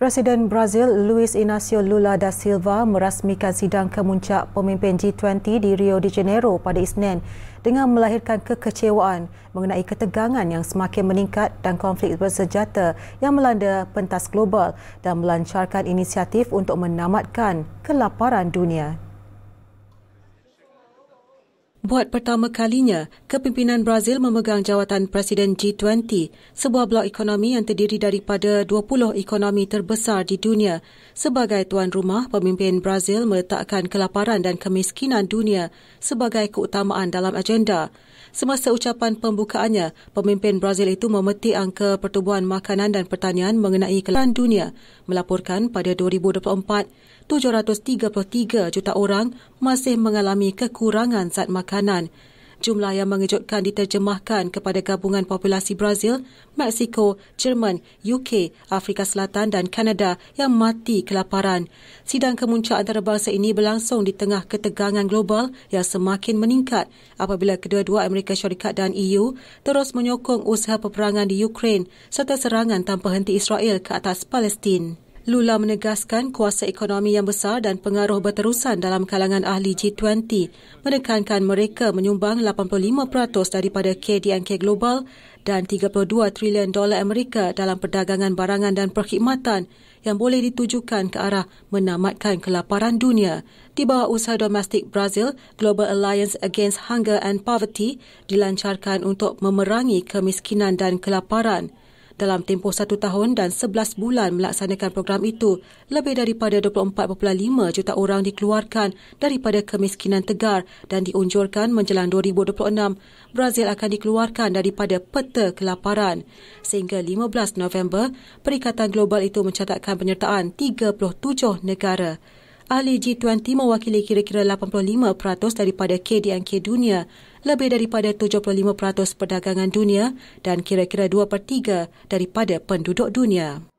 Presiden Brazil Luis Inácio Lula da Silva merasmikan sidang kemuncak pemimpin G20 di Rio de Janeiro pada Isnin dengan melahirkan kekecewaan mengenai ketegangan yang semakin meningkat dan konflik bersejata yang melanda pentas global dan melancarkan inisiatif untuk menamatkan kelaparan dunia. Buat pertama kalinya, kepimpinan Brazil memegang jawatan Presiden G20, sebuah blok ekonomi yang terdiri daripada 20 ekonomi terbesar di dunia. Sebagai tuan rumah, pemimpin Brazil meletakkan kelaparan dan kemiskinan dunia sebagai keutamaan dalam agenda. Semasa ucapan pembukaannya, pemimpin Brazil itu memetik angka pertubuhan makanan dan pertanian mengenai kelaparan dunia, melaporkan pada 2024, 733 juta orang masih mengalami kekurangan zat makanan. Jumlah yang mengejutkan diterjemahkan kepada gabungan populasi Brazil, Mexico, Jerman, UK, Afrika Selatan dan Kanada yang mati kelaparan. Sidang kemuncak antarabangsa ini berlangsung di tengah ketegangan global yang semakin meningkat apabila kedua-dua Amerika Syarikat dan EU terus menyokong usaha peperangan di Ukraine serta serangan tanpa henti Israel ke atas Palestin. Lula menegaskan kuasa ekonomi yang besar dan pengaruh berterusan dalam kalangan ahli G20 menekankan mereka menyumbang 85% daripada KDNK global dan 32 trilion dolar Amerika dalam perdagangan barangan dan perkhidmatan yang boleh ditujukan ke arah menamatkan kelaparan dunia. Di bawah usaha domestik Brazil, Global Alliance Against Hunger and Poverty dilancarkan untuk memerangi kemiskinan dan kelaparan. Dalam tempoh satu tahun dan 11 bulan melaksanakan program itu, lebih daripada 24.5 juta orang dikeluarkan daripada kemiskinan tegar dan diunjurkan menjelang 2026, Brazil akan dikeluarkan daripada peta kelaparan. Sehingga 15 November, Perikatan Global itu mencatatkan penyertaan 37 negara ahli G20 mewakili kira-kira 85% daripada KDNK dunia, lebih daripada 75% perdagangan dunia dan kira-kira 2 per 3 daripada penduduk dunia.